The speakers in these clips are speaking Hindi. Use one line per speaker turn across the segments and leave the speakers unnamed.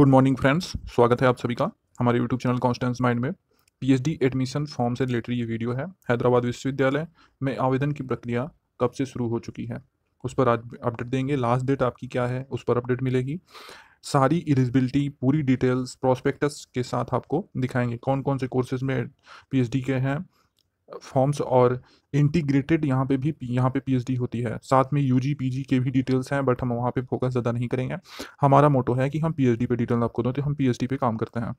गुड मॉर्निंग फ्रेंड्स स्वागत है आप सभी का हमारे यूट्यूब चैनल कॉन्स्टेंस माइंड में पीएचडी एडमिशन फॉर्म से रिलेटेड ये वीडियो है हैदराबाद विश्वविद्यालय में आवेदन की प्रक्रिया कब से शुरू हो चुकी है उस पर आज अपडेट देंगे लास्ट डेट आपकी क्या है उस पर अपडेट मिलेगी सारी एलिजिबिलिटी पूरी डिटेल्स प्रॉस्पेक्टस के साथ आपको दिखाएंगे कौन कौन से कोर्सेज में पी के हैं फॉर्म्स और इंटीग्रेटेड यहाँ पे भी यहाँ पे पीएचडी होती है साथ में यूजी पीजी के भी डिटेल्स हैं बट हम वहाँ पे फोकस ज़्यादा नहीं करेंगे हमारा मोटो है कि हम पीएचडी पे डिटेल आपको दें तो हम पीएचडी पे काम करते हैं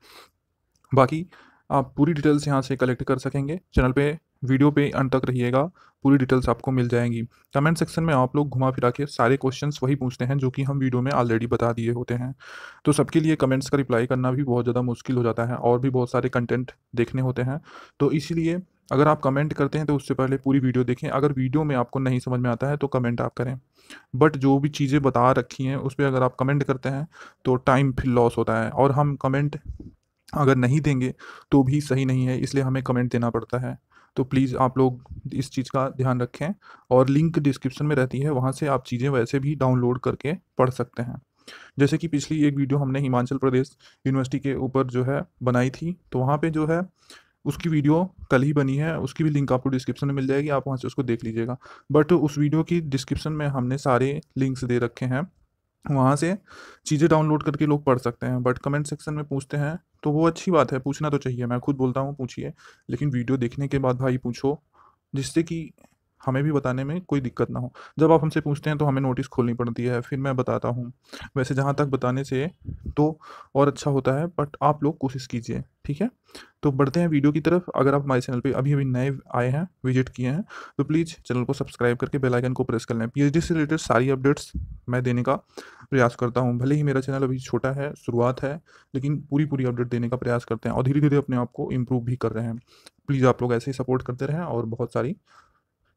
बाकी आप पूरी डिटेल्स यहाँ से कलेक्ट कर सकेंगे चैनल पे वीडियो पे अंत तक रहिएगा पूरी डिटेल्स आपको मिल जाएंगी कमेंट सेक्शन में आप लोग घुमा फिरा के सारे क्वेश्चंस वही पूछते हैं जो कि हम वीडियो में ऑलरेडी बता दिए होते हैं तो सबके लिए कमेंट्स का रिप्लाई करना भी बहुत ज़्यादा मुश्किल हो जाता है और भी बहुत सारे कंटेंट देखने होते हैं तो इसीलिए अगर आप कमेंट करते हैं तो उससे पहले पूरी वीडियो देखें अगर वीडियो में आपको नहीं समझ में आता है तो कमेंट आप करें बट जो भी चीज़ें बता रखी हैं उस पर अगर आप कमेंट करते हैं तो टाइम फिर लॉस होता है और हम कमेंट अगर नहीं देंगे तो भी सही नहीं है इसलिए हमें कमेंट देना पड़ता है तो प्लीज़ आप लोग इस चीज़ का ध्यान रखें और लिंक डिस्क्रिप्शन में रहती है वहाँ से आप चीज़ें वैसे भी डाउनलोड करके पढ़ सकते हैं जैसे कि पिछली एक वीडियो हमने हिमाचल प्रदेश यूनिवर्सिटी के ऊपर जो है बनाई थी तो वहाँ पे जो है उसकी वीडियो कल ही बनी है उसकी भी लिंक आपको डिस्क्रिप्शन में मिल जाएगी आप वहाँ से उसको देख लीजिएगा बट उस वीडियो की डिस्क्रिप्शन में हमने सारे लिंक्स दे रखे हैं वहाँ से चीज़ें डाउनलोड करके लोग पढ़ सकते हैं बट कमेंट सेक्शन में पूछते हैं तो वो अच्छी बात है पूछना तो चाहिए मैं खुद बोलता हूँ पूछिए लेकिन वीडियो देखने के बाद भाई पूछो जिससे कि हमें भी बताने में कोई दिक्कत ना हो जब आप हमसे पूछते हैं तो हमें नोटिस खोलनी पड़ती है फिर मैं बताता हूँ वैसे जहाँ तक बताने से तो और अच्छा होता है बट आप लोग कोशिश कीजिए ठीक है तो बढ़ते हैं वीडियो की तरफ अगर आप हमारे चैनल पे अभी अभी नए आए हैं विजिट किए हैं तो प्लीज़ चैनल को सब्सक्राइब करके बेल आइकन को प्रेस कर लें पी से रिलेटेड सारी अपडेट्स मैं देने का प्रयास करता हूँ भले ही मेरा चैनल अभी छोटा है शुरुआत है लेकिन पूरी पूरी अपडेट देने का प्रयास करते हैं और धीरे धीरे अपने आप को इम्प्रूव भी कर रहे हैं प्लीज़ आप लोग ऐसे ही सपोर्ट करते रहें और बहुत सारी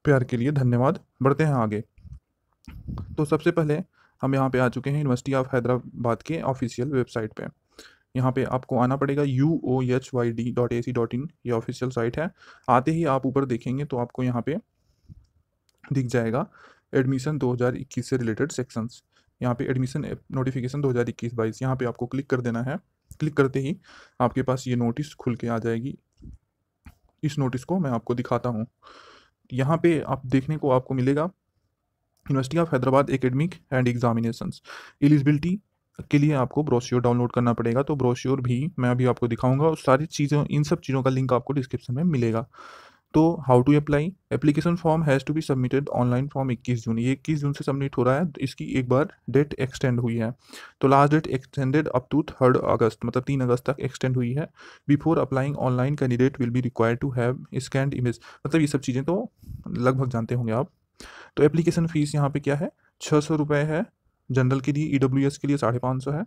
प्यार के लिए धन्यवाद बढ़ते हैं आगे तो सबसे पहले हम यहाँ पे आ चुके हैं यूनिवर्सिटी ऑफ हैदराबाद के ऑफिशियल वेबसाइट पे यहाँ पे आपको आना पड़ेगा U O H Y D dot A C dot in ये ऑफिशियल साइट है आते ही आप ऊपर देखेंगे तो आपको यहाँ पे दिख जाएगा एडमिशन 2021 से रिलेटेड सेक्शंस यहाँ पे एडमिशन नोटिफिकेशन 2021 बाईस यहाँ पे आपको क्लिक कर देना है क्लिक करते ही आपके पास ये नोटिस खुल के आ जाएगी इस नोटिस को मैं आपको दिखाता हूँ यहाँ पे आप देखने को आपको मिलेगा university of Hyderabad academic and examination eligibility के लिए आपको ब्रोश्योर डाउनलोड करना पड़ेगा तो ब्रोश्योर भी मैं अभी आपको दिखाऊंगा और सारी चीज़ों इन सब चीज़ों का लिंक आपको डिस्क्रिप्शन में मिलेगा तो how to apply application form has to be submitted online form 21 June ये 21 जून से सबमिट हो रहा है इसकी एक बार डेट एक्सटेंड हुई है तो last date extended up to third August मतलब तीन अगस्त तक एक्सटेंड हुई है before applying online candidate will be required to have scanned image मतलब ये सब चीज़ें तो लगभग जानते होंगे आप तो एप्लीकेशन फ़ीस यहाँ पे क्या है छः सौ रुपये है जनरल के लिए ई e के लिए साढ़े पाँच सौ है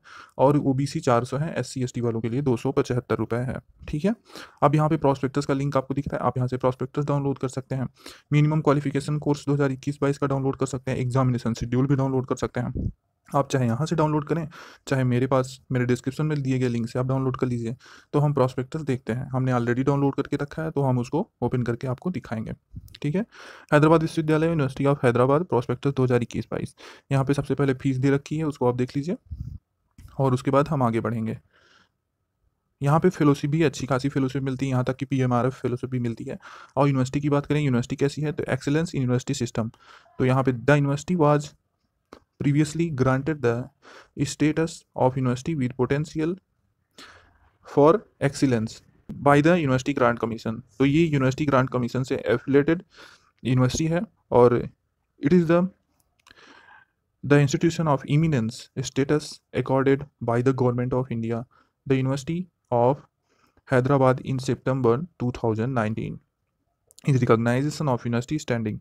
और ओ बी सी चार सौ है एस सी एस टी वालों के लिए दो सौ पचहत्तर रुपये है ठीक है अब यहाँ पे प्रोस्पेक्टस का लिंक आपको दिख रहा है आप यहाँ से प्रोस्पेक्टस डाउनलोड कर सकते हैं मिनिमम क्वालिफिकेशन कोर्स दो हज़ार इक्कीस बाईस का डाउनलोड कर सकते हैं एग्जामिनेशन शेड्यूल भी डाउनलोड कर सकते हैं आप चाहे यहाँ से डाउनलोड करें चाहे मेरे पास मेरे डिस्क्रिप्शन में दिए गए लिंक से आप डाउनलोड कर लीजिए तो हम प्रॉस्पेक्टस देखते हैं हमने ऑलरेडी डाउनलोड करके रखा है तो हम उसको ओपन करके आपको दिखाएंगे ठीक है हैदराबाद विश्वविद्यालय यूनिवर्सिटी ऑफ हैदराबाद प्रॉस्पेक्टस दो हज़ार इक्कीस बाईस यहाँ पर सबसे पहले फीस दे रखी है उसको आप देख लीजिए और उसके बाद हम आगे बढ़ेंगे यहाँ पे फेलोशिप भी अच्छी खासी फेलोशिप मिलती है यहाँ तक कि P M R F fellowship भी मिलती है और यूनिवर्सिटी की बात करें यूनिवर्सिटी कैसी है तो एक्सेलेंस इन यूनिवर्सिटी सिस्टम तो यहाँ पे the university was previously granted the status of university with potential for excellence by the university grant commission so ye university grant commission se affiliated university hai aur it is the the institution of eminence status accorded by the government of India the university of Hyderabad in September 2019 is recognition of university standing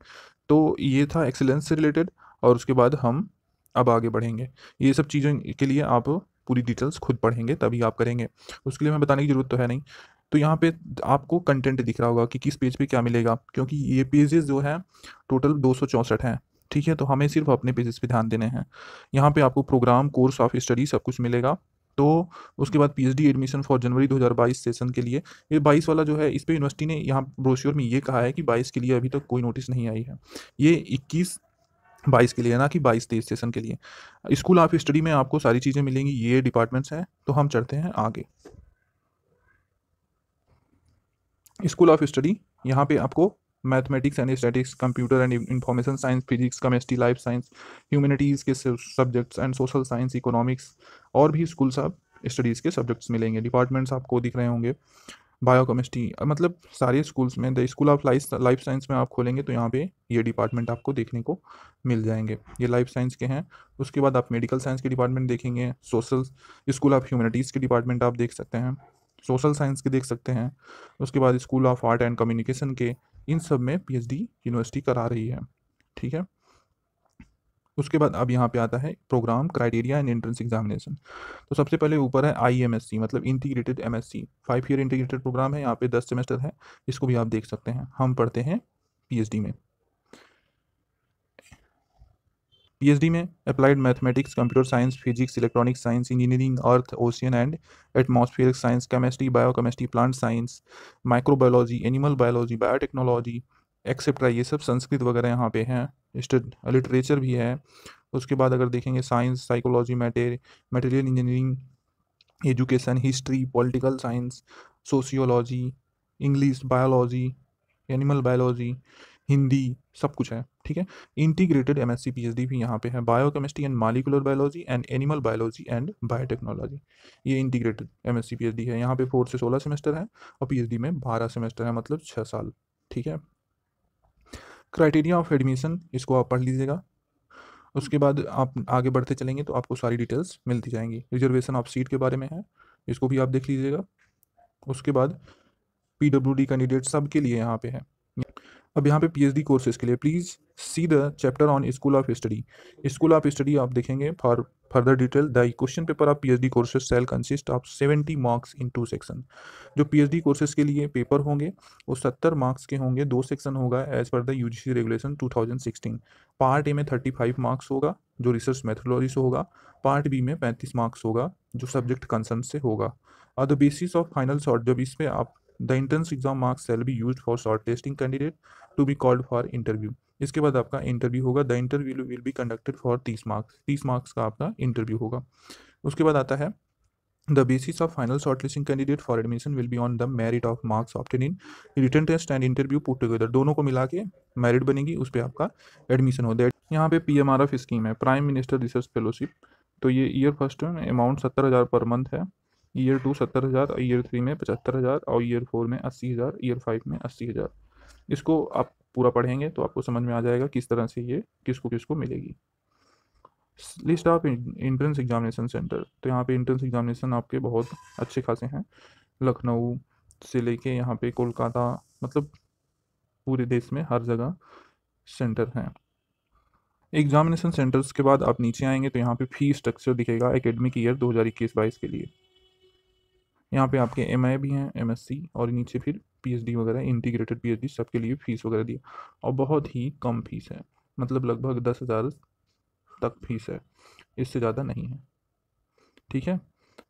तो ये था excellence से related और उसके बाद हम अब आगे बढ़ेंगे ये सब चीज़ों के लिए आप पूरी डिटेल्स खुद पढ़ेंगे तभी आप करेंगे उसके लिए हमें बताने की ज़रूरत तो है नहीं तो यहाँ पे आपको कंटेंट दिख रहा होगा कि किस पेज पे क्या मिलेगा क्योंकि ये पेजेस जो है टोटल दो हैं ठीक है तो हमें सिर्फ अपने पेजेस पे ध्यान देने हैं यहाँ पे आपको प्रोग्राम कोर्स ऑफ स्टडी सब कुछ मिलेगा तो उसके बाद PhD admission for January 2022 session के लिए ये 22 वाला जो है इस पर यूनिवर्सिटी ने यहाँ ब्रोश्योर में ये कहा है कि 22 के लिए अभी तक तो कोई नोटिस नहीं आई है ये 21 बाईस के लिए ना कि बाईस तेईस सेशन के लिए स्कूल ऑफ स्टडी में आपको सारी चीज़ें मिलेंगी ये डिपार्टमेंट्स हैं तो हम चढ़ते हैं आगे स्कूल ऑफ स्टडी यहाँ पे आपको mathematics and statics computer and information science physics chemistry life science humanities के subjects and social science economics और भी स्कूल ऑफ स्टडीज़ के सब्जेक्ट्स मिलेंगे डिपार्टमेंट्स आपको दिख रहे होंगे बायोकेमिस्ट्री मतलब सारे स्कूल्स में the school of life life science में आप खोलेंगे तो यहाँ पे ये डिपार्टमेंट आपको देखने को मिल जाएंगे ये लाइफ साइंस के हैं उसके बाद आप मेडिकल साइंस के डिपार्टमेंट देखेंगे सोशल स्कूल ऑफ ह्यूमनिटीज़ के डिपार्टमेंट आप देख सकते हैं सोशल साइंस के देख सकते हैं उसके बाद school of art and communication के इन सब में पी यूनिवर्सिटी करा रही है ठीक है उसके बाद अब यहाँ पे आता है programme criteria and entrance examination तो सबसे पहले ऊपर है आई मतलब integrated M C five year integrated programme है यहाँ पे दस सेमेस्टर है इसको भी आप देख सकते हैं हम पढ़ते हैं पीएचडी में पीएचडी में applied mathematics computer science physics electronic science engineering earth ocean and atmosphere science chemistry biochemistry plant science microbiology animal biology biotechnology et cetera ये सब संस्कृत वगैरह यहाँ पे हैं लिटरेचर भी है उसके बाद अगर देखेंगे science psychology mater material engineering education history political science sociology English biology animal biology Hindi सब कुछ है ठीक है integrated M S C P H D भी यहाँ पे है biochemistry and molecular biology and animal biology and biotechnology ये integrated M S C P H D है यहाँ पे फोर से सोलह सेमेस्टर है और पी एच डी में बारह सेमेस्टर है मतलब छः साल ठीक है क्राइटेरिया ऑफ एडमिशन इसको आप पढ़ लीजिएगा उसके बाद आप आगे बढ़ते चलेंगे तो आपको सारी डिटेल्स मिलती जाएंगी रिजर्वेशन ऑफ सीट के बारे में है इसको भी आप देख लीजिएगा उसके बाद पी डब्ल्यू डी कैंडिडेट सब के लिए यहाँ पे है अब यहाँ पे पीएचडी कोर्सेज के लिए please see the chapter on school of study school of study आप देखेंगे for further detail the question paper of PhD courses shall consist of seventy marks in two section जो पीएचडी कोर्सेज के लिए पेपर होंगे वो सत्तर मार्क्स के होंगे दो सेक्शन होगा as per the UGC regulation two part A में 35 मार्क्स होगा जो रिसर्च मैथोलॉजी से होगा पार्ट बी में पैंतीस मार्क्स होगा जो सब्जेक्ट कंसर्न से होगा और the basis of final short जब इस पर आप the entrance exam marks shall be use for shortlisting candidate to be called for interview इसके बाद आपका इंटरव्यू होगा the interview will be conducted for तीस मार्क्स तीस मार्क्स का आपका इंटरव्यू होगा उसके बाद आता है The basis of final shortlisting candidate for admission will be on the merit of marks obtained in written test and interview put together दोनों को मिला के मेरिट बनेगी उस पर आपका एडमिशन हो दैट यहाँ पे P M R F scheme है प्राइम मिनिस्टर रिसर्च फेलोशिप तो ये ईयर फर्स्ट अमाउंट सत्तर हज़ार पर मंथ है ईयर टू सत्तर हज़ार ईयर थ्री में पचहत्तर हज़ार और ईयर फोर में अस्सी हज़ार ईयर फाइव में अस्सी हज़ार इसको आप पूरा पढ़ेंगे तो आपको समझ में आ जाएगा किस तरह से ये किसको किसको मिलेगी list of entrance examination centre तो यहाँ पे इंट्रेंस एग्जामिनेशन आपके बहुत अच्छे खासे हैं लखनऊ से लेके यहाँ पे कोलकाता मतलब पूरे देश में हर जगह सेंटर हैं एग्जामिनेशन सेंटर्स के बाद आप नीचे आएंगे तो यहाँ पे फ़ी स्ट्रक्चर दिखेगा एकेडमिक ईयर 2021-22 के लिए यहाँ पे आपके एम भी हैं एम और नीचे फिर पी वगैरह इंटीग्रेटेड पीएचडी सबके लिए फ़ीस वगैरह दी और बहुत ही कम फीस है मतलब लगभग दस हज़ार तक फीस है इससे ज़्यादा नहीं है ठीक है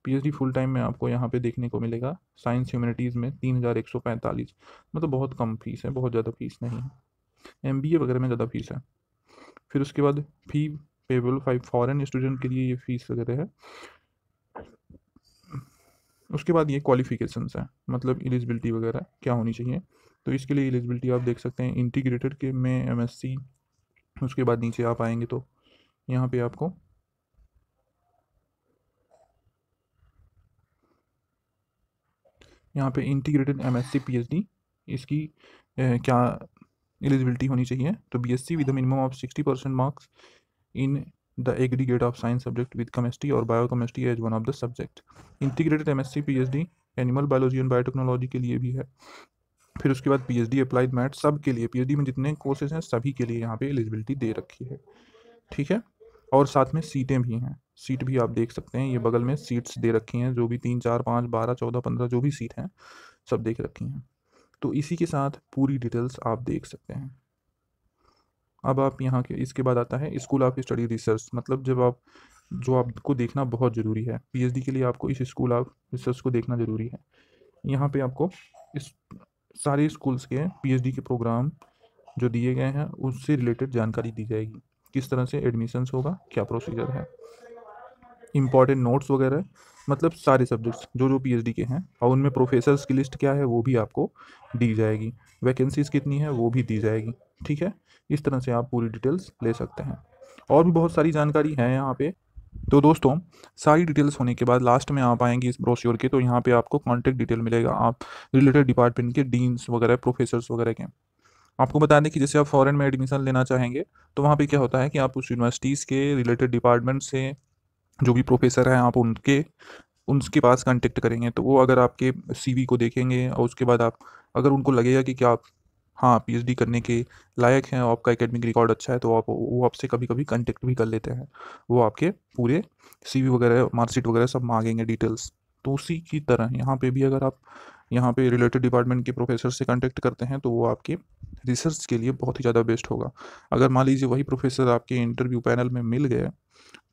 पीएचडी फुल टाइम में आपको यहाँ पे देखने को मिलेगा साइंस ह्यूमैनिटीज़ में तीन हज़ार एक सौ पैंतालीस मतलब बहुत कम फीस है बहुत ज़्यादा फीस नहीं है एम वगैरह में ज़्यादा फीस है फिर उसके बाद fee payable five foreign student के लिए ये फ़ीस वगैरह है उसके बाद ये क्वालिफ़िकेशन है मतलब एलिजिबिलिटी वगैरह क्या होनी चाहिए तो इसके लिए एलिजिबिलिटी आप देख सकते हैं इंटीग्रेटेड के में एम उसके बाद नीचे आप आएंगे तो यहाँ पे आपको यहाँ पे इंटीग्रेटेड एम एस इसकी ए, क्या एलिजिबिलिटी होनी चाहिए तो B S C with minimum of sixty percent marks in the of the aggregate of science subject as one of the subject integrated M S C P H D animal biology and biotechnology के लिए भी है फिर उसके बाद पी डी अप्लाइड मैट सब के लिए पी एच डी में जितने कोर्सेज हैं सभी के लिए यहाँ पे एलिजिबिलिटी दे रखी है ठीक है और साथ में सीटें भी हैं सीट भी आप देख सकते हैं ये बगल में सीट्स दे रखी हैं जो भी तीन चार पाँच बारह चौदह पंद्रह जो भी सीट हैं सब देख रखी हैं तो इसी के साथ पूरी डिटेल्स आप देख सकते हैं अब आप यहाँ के इसके बाद आता है स्कूल ऑफ स्टडी रिसर्च मतलब जब आप जो आपको देखना बहुत ज़रूरी है पीएचडी के लिए आपको इस स्कूल ऑफ रिसर्च को देखना ज़रूरी है यहाँ पे आपको इस सारे स्कूल्स के पीएचडी के प्रोग्राम जो दिए गए हैं उससे रिलेटेड जानकारी दी जाएगी किस तरह से एडमिशन्स होगा क्या प्रोसीजर है इम्पॉर्टेंट नोट्स वगैरह मतलब सारे सब्जेक्ट्स जो जो पीएचडी के हैं और उनमें प्रोफेसर्स की लिस्ट क्या है वो भी आपको दी जाएगी वैकेंसीज़ कितनी है वो भी दी जाएगी ठीक है इस तरह से आप पूरी डिटेल्स ले सकते हैं और भी बहुत सारी जानकारी है यहाँ पे तो दोस्तों सारी डिटेल्स होने के बाद लास्ट में आप आएंगे इस ब्रोशियोर के तो यहाँ पे आपको कॉन्टैक्ट डिटेल मिलेगा आप रिलेटेड डिपार्टमेंट के डीन्स वगैरह प्रोफेसर्स वगैरह के आपको बता दें कि जैसे आप फॉरेन में एडमिशन लेना चाहेंगे तो वहाँ पे क्या होता है कि आप उस यूनिवर्सिटीज़ के रिलेटेड डिपार्टमेंट से जो भी प्रोफेसर हैं आप उनके उनके पास कांटेक्ट करेंगे तो वो अगर आपके सीवी को देखेंगे और उसके बाद आप अगर उनको लगेगा कि क्या आप हाँ पीएचडी करने के लायक हैं आपका एकेडमिक रिकॉर्ड अच्छा है तो आप वो आपसे कभी कभी कांटेक्ट भी कर लेते हैं वो आपके पूरे सीवी वगैरह मार्कशीट वगैरह सब मांगेंगे डिटेल्स तो उसी की तरह यहाँ पे भी अगर आप यहाँ पे रिलेटेड डिपार्टमेंट के प्रोफेसर से कांटेक्ट करते हैं तो वो आपके रिसर्च के लिए बहुत ही ज़्यादा बेस्ट होगा अगर मान लीजिए वही प्रोफेसर आपके इंटरव्यू पैनल में मिल गए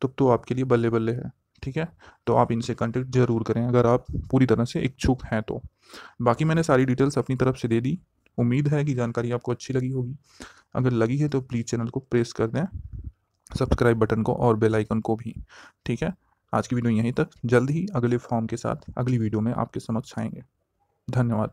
तब तो आपके लिए बल्ले बल्ले है ठीक है तो आप इनसे कांटेक्ट जरूर करें अगर आप पूरी तरह से इच्छुक हैं तो बाकी मैंने सारी डिटेल्स अपनी तरफ से दे दी उम्मीद है कि जानकारी आपको अच्छी लगी होगी अगर लगी है तो प्लीज़ चैनल को प्रेस कर दें सब्सक्राइब बटन को और बेल आइकन को भी ठीक है आज की वीडियो यहीं तक जल्द ही अगले फॉर्म के साथ अगली वीडियो में आपके समक्ष आएंगे धन्यवाद